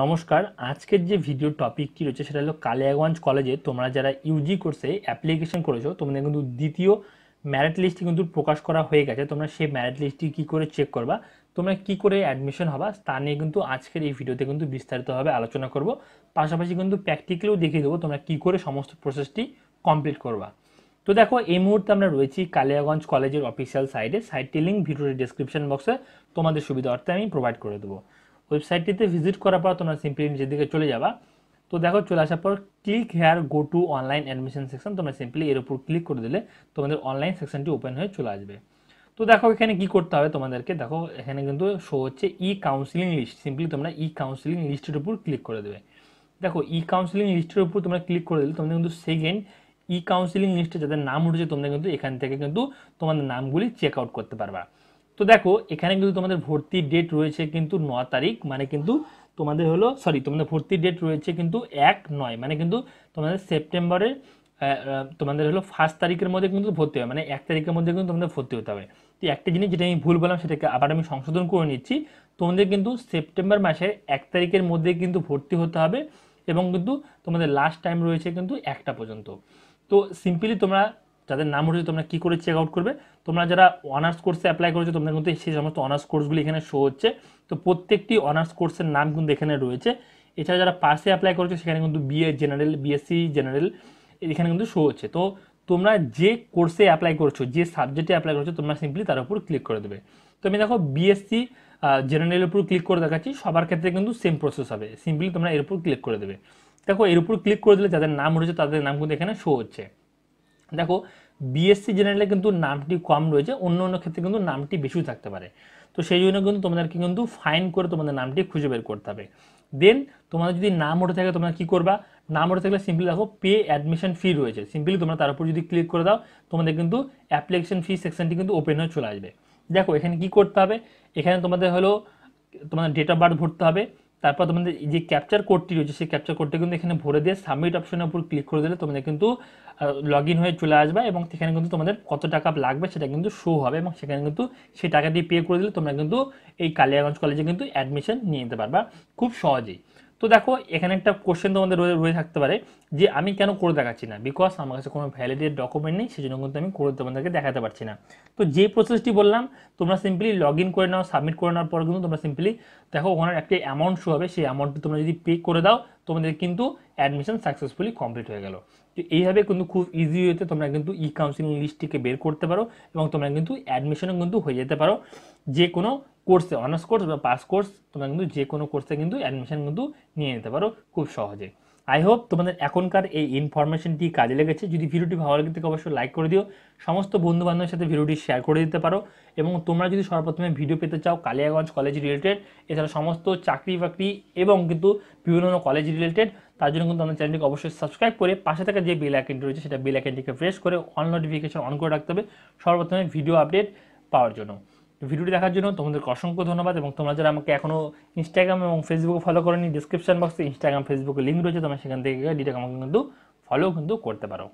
নমস্কার আজকের যে ভিডিও টপিকটি রয়েছে সেটা হলো কালিয়াগঞ্জ কলেজে তোমরা যারা ইউজি কোর্সে অ্যাপ্লিকেশন করেছো তোমাদের কিন্তু দ্বিতীয় ম্যারিট লিস্টটি কিন্তু প্রকাশ করা হয়ে গেছে তোমরা সেই ম্যারিট লিস্টটি কী করে চেক করবা তোমরা কি করে অ্যাডমিশন হবা তা নিয়ে কিন্তু আজকের এই ভিডিওতে কিন্তু বিস্তারিতভাবে আলোচনা করব পাশাপাশি কিন্তু প্র্যাকটিক্যালিও দেখিয়ে দেবো তোমরা কি করে সমস্ত প্রসেসটি কমপ্লিট করবা তো দেখো এই মুহূর্তে আমরা রয়েছি কালিয়াগঞ্জ কলেজের অফিসিয়াল সাইটে সাইটটি লিঙ্ক ভিডিওর ডিসক্রিপশন বক্সে তোমাদের সুবিধা অর্থে আমি প্রোভাইড করে দেবো ওয়েবসাইটটিতে ভিজিট করার পর তোমরা সিম্পলি নিচের দিকে চলে যাবা তো দেখো চলে আসার পর click here go to online admission section তোমরা সিম্পলি এর উপর ক্লিক করে দিলে তোমাদের অনলাইন সেকশনটি ওপেন হয়ে চলে আসবে তো দেখো এখানে কি করতে হবে তোমাদেরকে দেখো এখানে কিন্তু শো হচ্ছে ই কাউন্সিলিং লিস্ট সিম্পলি তোমরা ই কাউন্সিলিং লিস্টের উপর ক্লিক করে দেবে দেখো ই কাউন্সিলিং লিস্টের উপর তোমরা ক্লিক করে দিলে তোমরা কিন্তু সেকেন্ড ই কাউন্সিলিং লিস্টে যাদের নাম উঠেছে তোমরা কিন্তু এখান থেকে কিন্তু তোমাদের নামগুলি চেক আউট করতে পারবা তো দেখো এখানে কিন্তু তোমাদের ভর্তির ডেট রয়েছে কিন্তু ন তারিখ মানে কিন্তু তোমাদের হলো সরি তোমাদের ভর্তির ডেট রয়েছে কিন্তু এক নয় মানে কিন্তু তোমাদের সেপ্টেম্বরের তোমাদের হলো ফার্স্ট তারিখের মধ্যে কিন্তু ভর্তি হবে মানে এক তারিখের মধ্যে কিন্তু তোমাদের ভর্তি হতে হবে তো একটা জিনিস যেটা আমি ভুল বললাম সেটাকে আবার আমি সংশোধন করে নিচ্ছি তোমাদের কিন্তু সেপ্টেম্বর মাসের এক তারিখের মধ্যে কিন্তু ভর্তি হতে হবে এবং কিন্তু তোমাদের লাস্ট টাইম রয়েছে কিন্তু একটা পর্যন্ত তো সিম্পলি তোমরা যাদের নাম উঠেছে তোমরা কী করে চেক আউট করবে তোমরা যারা অনার্স কোর্সে অ্যাপ্লাই করেছো তোমরা কিন্তু সেই সমস্ত অনার্স কোর্সগুলি এখানে শো হচ্ছে তো প্রত্যেকটি অনার্স কোর্সের নাম কিন্তু এখানে রয়েছে এছাড়া যারা পাসে অ্যাপ্লাই করেছো সেখানে কিন্তু বিএ জেনারেল বিএসসি জেনারেল এখানে কিন্তু শো হচ্ছে তো তোমরা যে কোর্সে অ্যাপ্লাই করছো যে সাবজেক্টে অ্যাপ্লাই করছো তোমরা সিম্পলি তার উপর ক্লিক করে দেবে তো আমি দেখো বিএসসি জেনারেলের উপর ক্লিক করে দেখাচ্ছি সবার ক্ষেত্রে কিন্তু সেম প্রসেস হবে সিম্পলি তোমরা এর উপর ক্লিক করে দেবে দেখো এর উপর ক্লিক করে দিলে যাদের নাম উঠেছে তাদের নাম কিন্তু এখানে শো হচ্ছে দেখো বিএসসি জেনারেলে কিন্তু নামটি কম রয়েছে অন্য অন্য ক্ষেত্রে কিন্তু নামটি বেশিও থাকতে পারে তো সেই জন্য কিন্তু তোমাদেরকে কিন্তু ফাইন করে তোমাদের নামটি খুঁজে বের করতে হবে দেন তোমাদের যদি নাম ওঠে থাকে তোমরা কী করবা নাম ওঠে থাকলে সিম্পলি দেখো পে অ্যাডমিশন ফি রয়েছে সিম্পলি তোমরা তার উপর যদি ক্লিক করে দাও তোমাদের কিন্তু অ্যাপ্লিকেশন ফি সেকশনটি কিন্তু ওপেন হয়ে চলে আসবে দেখো এখানে কি করতে হবে এখানে তোমাদের হলো তোমাদের ডেট অফ বার্থ ভরতে হবে তারপর তোমাদের যে ক্যাপচার কোডটি রয়েছে সেই ক্যাপচার কোডটি কিন্তু এখানে ভরে দিয়ে সাবমিট অপশনের উপর ক্লিক করে দিলে তোমাদের কিন্তু লগ ইন হয়ে চলে আসবে এবং সেখানে কিন্তু তোমাদের কত টাকা লাগবে সেটা কিন্তু শো হবে এবং সেখানে কিন্তু সেই টাকাটি পে করে দিলে তোমরা কিন্তু এই কালিয়াগঞ্জ কলেজে কিন্তু অ্যাডমিশন নিয়ে নিতে পারবা খুব সহজেই তো দেখো এখানে একটা কোশ্চেন তোমাদের রয়ে রয়ে থাকতে পারে যে আমি কেন করে দেখাচ্ছি না বিকজ আমার কাছে কোনো ভ্যালিডের ডকুমেন্ট নেই সেজন্য কিন্তু আমি করে তোমাদেরকে দেখাতে পারছি না তো যে প্রসেসটি বললাম তোমরা সিম্পলি লগ ইন করে নাও সাবমিট করে নেওয়ার পর কিন্তু তোমরা সিম্পলি দেখো ওখানে একটা অ্যামাউন্ট শো হবে সেই অ্যামাউন্টটি তোমরা যদি পে করে দাও তোমাদের কিন্তু অ্যাডমিশন সাকসেসফুলি কমপ্লিট হয়ে গেল তো এইভাবে কিন্তু খুব ইজি হয়েতে তোমরা কিন্তু ই কাউন্সিলিং লিস্টটিকে বের করতে পারো এবং তোমরা কিন্তু অ্যাডমিশনও কিন্তু হয়ে যেতে পারো যে কোনো কোর্সে অনার্স কোর্স বা পাস কোর্স তোমরা কিন্তু যে কোনো কোর্সে কিন্তু অ্যাডমিশন কিন্তু নিয়ে নিতে পারো খুব সহজে আই হোপ তোমাদের এখনকার এই ইনফরমেশনটি কাজে লেগেছে যদি ভিডিওটি ভালো লাগে থেকে অবশ্যই লাইক করে দিও সমস্ত বন্ধু বান্ধবের সাথে ভিডিওটি শেয়ার করে দিতে পারো এবং তোমরা যদি সর্বপ্রথমে ভিডিও পেতে চাও কালিয়াগঞ্জ কলেজ রিলেটেড এছাড়া সমস্ত চাকরি বাকরি এবং কিন্তু বিভিন্ন কলেজ রিলেটেড তার জন্য কিন্তু আমাদের চ্যানেলটিকে অবশ্যই সাবস্ক্রাইব করে পাশে থাকা যে বেল আইকনটি রয়েছে সেটা বেল আইকনটিকে প্রেস করে অল নোটিফিকেশন অন করে রাখতে হবে সর্বপ্রথমে ভিডিও আপডেট পাওয়ার জন্য ভিডিওটি দেখার জন্য তোমাদেরকে অসংখ্য ধন্যবাদ এবং তোমরা যারা আমাকে এখনও ইনস্টাগ্রাম এবং ফেসবুকে ফলো করেনি ডিসক্রিপশান বক্সে ইনস্টাগ্রাম ফেসবুকে লিঙ্ক রয়েছে তোমরা সেখান থেকে ডিটেক আমাকে কিন্তু ফলো কিন্তু করতে পারো